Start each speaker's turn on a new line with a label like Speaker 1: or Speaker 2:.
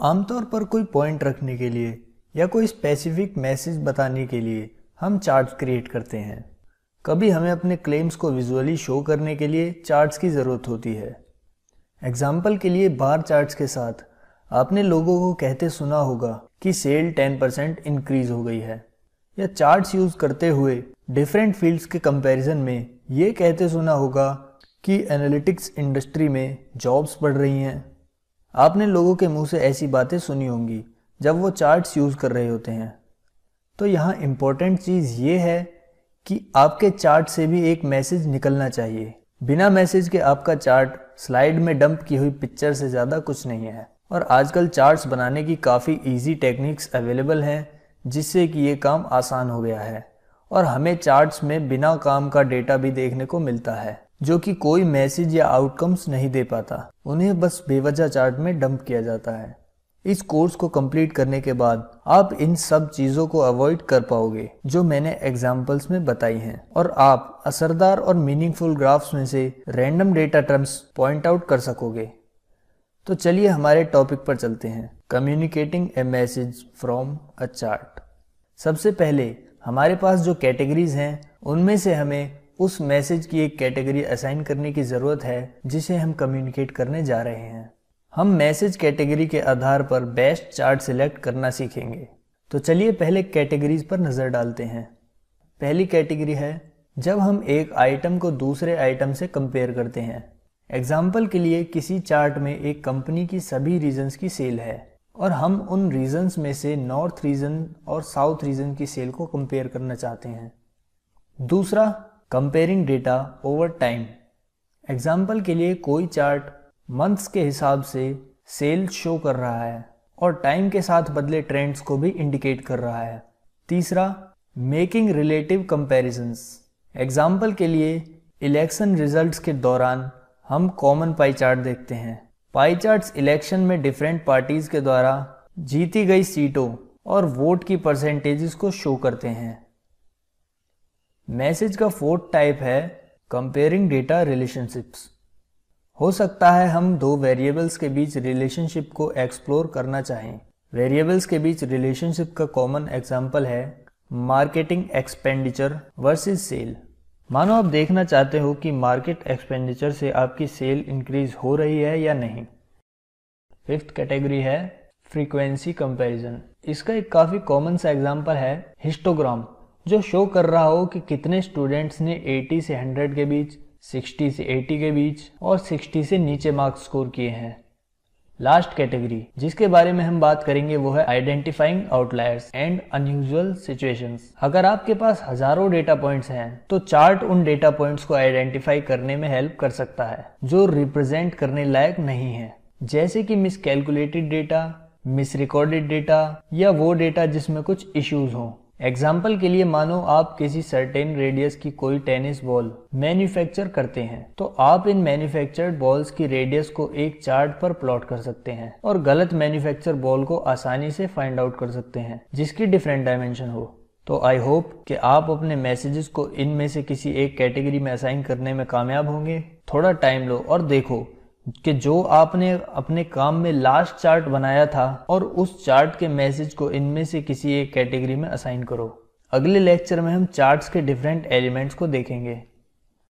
Speaker 1: आमतौर पर कोई पॉइंट रखने के लिए या कोई स्पेसिफिक मैसेज बताने के लिए हम चार्ट्स क्रिएट करते हैं कभी हमें अपने क्लेम्स को विजुअली शो करने के लिए चार्ट्स की ज़रूरत होती है एग्जाम्पल के लिए बार चार्ट्स के साथ आपने लोगों को कहते सुना होगा कि सेल 10% परसेंट इनक्रीज हो गई है या चार्ट्स यूज़ करते हुए डिफरेंट फील्ड्स के कंपैरिजन में ये कहते सुना होगा कि एनालिटिक्स इंडस्ट्री में जॉब्स बढ़ रही हैं आपने लोगों के मुंह से ऐसी बातें सुनी होंगी जब वो चार्ट्स यूज़ कर रहे होते हैं तो यहाँ इम्पोर्टेंट चीज़ ये है कि आपके चार्ट से भी एक मैसेज निकलना चाहिए बिना मैसेज के आपका चार्ट स्लाइड में डंप की हुई पिक्चर से ज़्यादा कुछ नहीं है और आजकल चार्ट्स बनाने की काफ़ी इजी टेक्निक्स अवेलेबल हैं जिससे कि ये काम आसान हो गया है और हमें चार्ट्स में बिना काम का डेटा भी देखने को मिलता है जो कि कोई मैसेज या आउटकम्स नहीं दे पाता उन्हें बस बेवजह चार्ट में डंप किया जाता है इस कोर्स को कंप्लीट करने के बाद आप इन सब चीज़ों को अवॉइड कर पाओगे जो मैंने एग्जाम्पल्स में बताई हैं और आप असरदार और मीनिंगफुल ग्राफ्स में से random data terms point out कर सकोगे तो चलिए हमारे टॉपिक पर चलते हैं communicating a message from a chart सबसे पहले हमारे पास जो कैटेगरीज हैं उनमें से हमें उस मैसेज की एक कैटेगरी असाइन करने की ज़रूरत है जिसे हम कम्युनिकेट करने जा रहे हैं हम मैसेज कैटेगरी के आधार पर बेस्ट चार्ट सिलेक्ट करना सीखेंगे तो चलिए पहले कैटेगरीज पर नज़र डालते हैं पहली कैटेगरी है जब हम एक आइटम को दूसरे आइटम से कंपेयर करते हैं एग्जाम्पल के लिए किसी चार्ट में एक कंपनी की सभी रीजन्स की सेल है और हम उन रीजन्स में से नॉर्थ रीजन और साउथ रीजन की सेल को कंपेयर करना चाहते हैं दूसरा comparing data over time example के लिए कोई चार्ट मंथ्स के हिसाब से सेल शो कर रहा है और टाइम के साथ बदले ट्रेंड्स को भी इंडिकेट कर रहा है तीसरा मेकिंग रिलेटिव कंपेरिजन्स एग्जाम्पल के लिए इलेक्शन रिजल्ट्स के दौरान हम कॉमन पाई चार्ट देखते हैं पाई चार्ट्स इलेक्शन में डिफरेंट पार्टीज के द्वारा जीती गई सीटों और वोट की परसेंटेजेस को शो करते हैं मैसेज का फोर्थ टाइप है कंपेयरिंग डेटा रिलेशनशिप्स हो सकता है हम दो वेरिएबल्स के बीच रिलेशनशिप को एक्सप्लोर करना चाहें वेरिएबल्स के बीच रिलेशनशिप का कॉमन एग्जाम्पल है मार्केटिंग एक्सपेंडिचर वर्सेस सेल मानो आप देखना चाहते हो कि मार्केट एक्सपेंडिचर से आपकी सेल इंक्रीज हो रही है या नहीं फिफ्थ कैटेगरी है फ्रीक्वेंसी कंपैरिजन इसका एक काफ़ी कॉमन सा एग्जाम्पल है हिस्टोग्राम जो शो कर रहा हो कि कितने स्टूडेंट्स ने 80 से 100 के बीच 60 से 80 के बीच और 60 से नीचे मार्क्स स्कोर किए हैं लास्ट कैटेगरी जिसके बारे में हम बात करेंगे वो है identifying outliers and unusual situations अगर आपके पास हजारों डेटा पॉइंट्स हैं तो चार्ट उन डेटा पॉइंट्स को आइडेंटिफाई करने में हेल्प कर सकता है जो रिप्रेजेंट करने लायक नहीं है जैसे कि miscalculated data misrecorded data या वो डेटा जिसमें कुछ इश्यूज हों एग्जाम्पल के लिए मानो आप किसी सर्टेन रेडियस की कोई टेनिस बॉल मैन्युफैक्चर करते हैं तो आप इन मैन्युफैक्चर्ड बॉल्स की रेडियस को एक चार्ट पर प्लॉट कर सकते हैं और गलत मैन्युफैक्चर बॉल को आसानी से फाइंड आउट कर सकते हैं जिसकी डिफरेंट डायमेंशन हो तो आई होप कि आप अपने मैसेजेस को इनमें से किसी एक कैटेगरी में असाइन करने में कामयाब होंगे थोड़ा टाइम लो और देखो कि जो आपने अपने काम में लास्ट चार्ट बनाया था और उस चार्ट के मैसेज को इनमें से किसी एक कैटेगरी में असाइन करो अगले लेक्चर में हम चार्ट्स के डिफरेंट एलिमेंट्स को देखेंगे